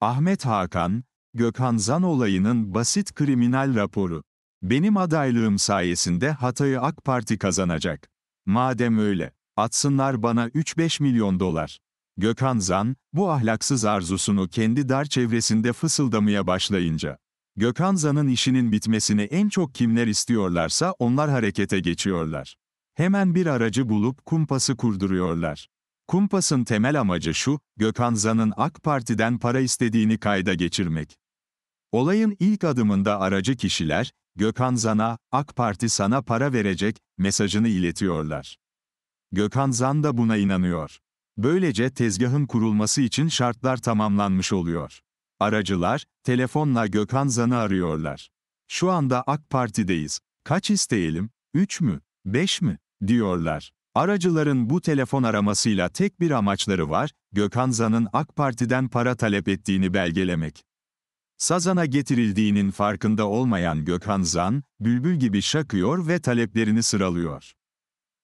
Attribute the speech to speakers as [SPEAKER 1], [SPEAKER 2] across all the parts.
[SPEAKER 1] Ahmet Hakan, Gökhan Zan olayının basit kriminal raporu. Benim adaylığım sayesinde Hatay'ı AK Parti kazanacak. Madem öyle, atsınlar bana 3-5 milyon dolar. Gökhan Zan, bu ahlaksız arzusunu kendi dar çevresinde fısıldamaya başlayınca, Gökhan Zan'ın işinin bitmesini en çok kimler istiyorlarsa onlar harekete geçiyorlar. Hemen bir aracı bulup kumpası kurduruyorlar. Kumpas'ın temel amacı şu, Gökhan Zan'ın AK Parti'den para istediğini kayda geçirmek. Olayın ilk adımında aracı kişiler, Gökhan Zan'a, AK Parti sana para verecek, mesajını iletiyorlar. Gökhan Zan da buna inanıyor. Böylece tezgahın kurulması için şartlar tamamlanmış oluyor. Aracılar, telefonla Gökhan Zan'ı arıyorlar. Şu anda AK Parti'deyiz. Kaç isteyelim? 3 mü? 5 mi? diyorlar. Aracıların bu telefon aramasıyla tek bir amaçları var, Gökhan Zan'ın AK Parti'den para talep ettiğini belgelemek. Sazan'a getirildiğinin farkında olmayan Gökhan Zan, bülbül gibi şakıyor ve taleplerini sıralıyor.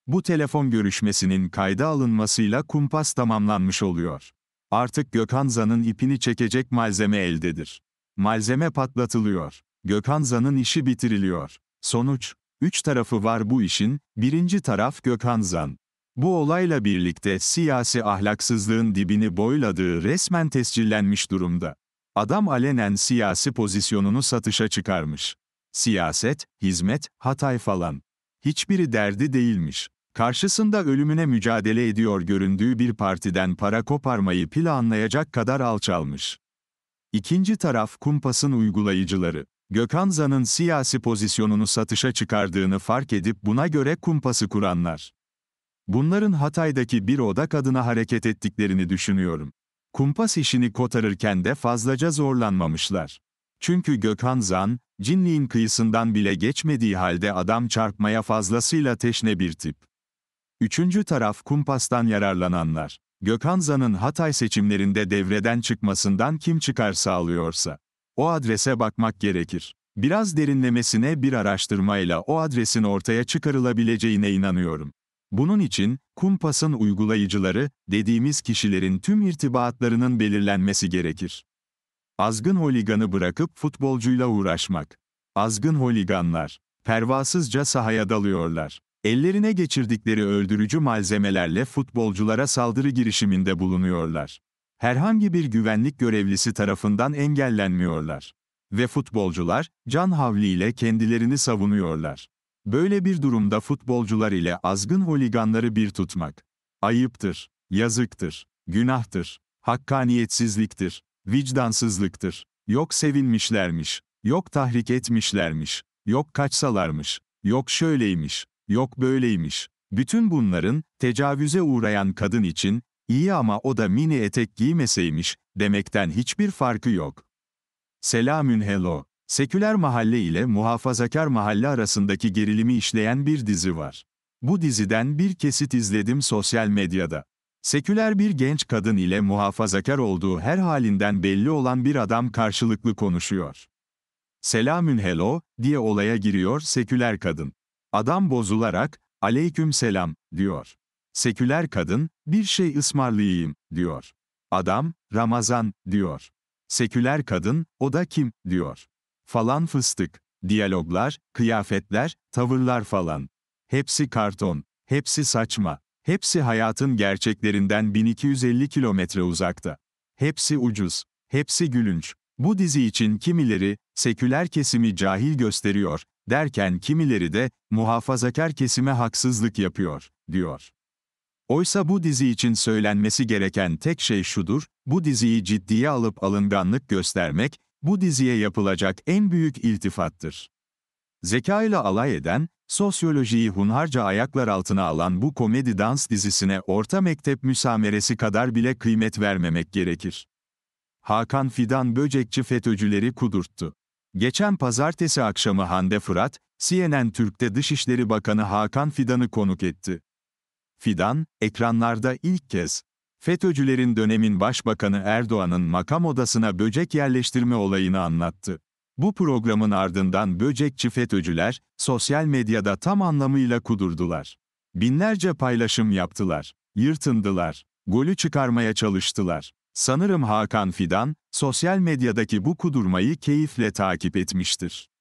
[SPEAKER 1] Bu telefon görüşmesinin kayda alınmasıyla kumpas tamamlanmış oluyor. Artık Gökhan Zan'ın ipini çekecek malzeme eldedir. Malzeme patlatılıyor. Gökhan Zan'ın işi bitiriliyor. Sonuç, Üç tarafı var bu işin, birinci taraf Gökhan Zan. Bu olayla birlikte siyasi ahlaksızlığın dibini boyladığı resmen tescillenmiş durumda. Adam alenen siyasi pozisyonunu satışa çıkarmış. Siyaset, hizmet, Hatay falan. Hiçbiri derdi değilmiş. Karşısında ölümüne mücadele ediyor göründüğü bir partiden para koparmayı planlayacak kadar alçalmış. İkinci taraf kumpasın uygulayıcıları. Gökhan Zan'ın siyasi pozisyonunu satışa çıkardığını fark edip buna göre kumpası kuranlar. Bunların Hatay'daki bir odak adına hareket ettiklerini düşünüyorum. Kumpas işini kotarırken de fazlaca zorlanmamışlar. Çünkü Gökhan Zan, Cinliğin kıyısından bile geçmediği halde adam çarpmaya fazlasıyla teşne bir tip. Üçüncü taraf kumpastan yararlananlar. Gökhan Zan'ın Hatay seçimlerinde devreden çıkmasından kim çıkar sağlıyorsa. O adrese bakmak gerekir. Biraz derinlemesine bir araştırmayla o adresin ortaya çıkarılabileceğine inanıyorum. Bunun için, kumpasın uygulayıcıları, dediğimiz kişilerin tüm irtibatlarının belirlenmesi gerekir. Azgın holiganı bırakıp futbolcuyla uğraşmak. Azgın holiganlar, pervasızca sahaya dalıyorlar. Ellerine geçirdikleri öldürücü malzemelerle futbolculara saldırı girişiminde bulunuyorlar herhangi bir güvenlik görevlisi tarafından engellenmiyorlar. Ve futbolcular, can havliyle kendilerini savunuyorlar. Böyle bir durumda futbolcular ile azgın holiganları bir tutmak, ayıptır, yazıktır, günahtır, hakkaniyetsizliktir, vicdansızlıktır, yok sevinmişlermiş, yok tahrik etmişlermiş, yok kaçsalarmış, yok şöyleymiş, yok böyleymiş. Bütün bunların, tecavüze uğrayan kadın için, İyi ama o da mini etek giymeseymiş, demekten hiçbir farkı yok. Selamün hello. Seküler mahalle ile muhafazakar mahalle arasındaki gerilimi işleyen bir dizi var. Bu diziden bir kesit izledim sosyal medyada. Seküler bir genç kadın ile muhafazakar olduğu her halinden belli olan bir adam karşılıklı konuşuyor. Selamün hello, diye olaya giriyor seküler kadın. Adam bozularak, aleyküm selam, diyor. Seküler kadın, bir şey ısmarlayayım, diyor. Adam, Ramazan, diyor. Seküler kadın, o da kim, diyor. Falan fıstık, diyaloglar, kıyafetler, tavırlar falan. Hepsi karton, hepsi saçma, hepsi hayatın gerçeklerinden 1250 kilometre uzakta. Hepsi ucuz, hepsi gülünç. Bu dizi için kimileri, seküler kesimi cahil gösteriyor, derken kimileri de, muhafazakar kesime haksızlık yapıyor, diyor. Oysa bu dizi için söylenmesi gereken tek şey şudur, bu diziyi ciddiye alıp alınganlık göstermek, bu diziye yapılacak en büyük iltifattır. Zeka ile alay eden, sosyolojiyi hunharca ayaklar altına alan bu komedi dans dizisine orta mektep müsameresi kadar bile kıymet vermemek gerekir. Hakan Fidan böcekçi FETÖ'cüleri kudurttu. Geçen pazartesi akşamı Hande Fırat, CNN Türk'te Dışişleri Bakanı Hakan Fidan'ı konuk etti. Fidan, ekranlarda ilk kez, FETÖ'cülerin dönemin Başbakanı Erdoğan'ın makam odasına böcek yerleştirme olayını anlattı. Bu programın ardından böcekçi FETÖ'cüler, sosyal medyada tam anlamıyla kudurdular. Binlerce paylaşım yaptılar, yırtındılar, golü çıkarmaya çalıştılar. Sanırım Hakan Fidan, sosyal medyadaki bu kudurmayı keyifle takip etmiştir.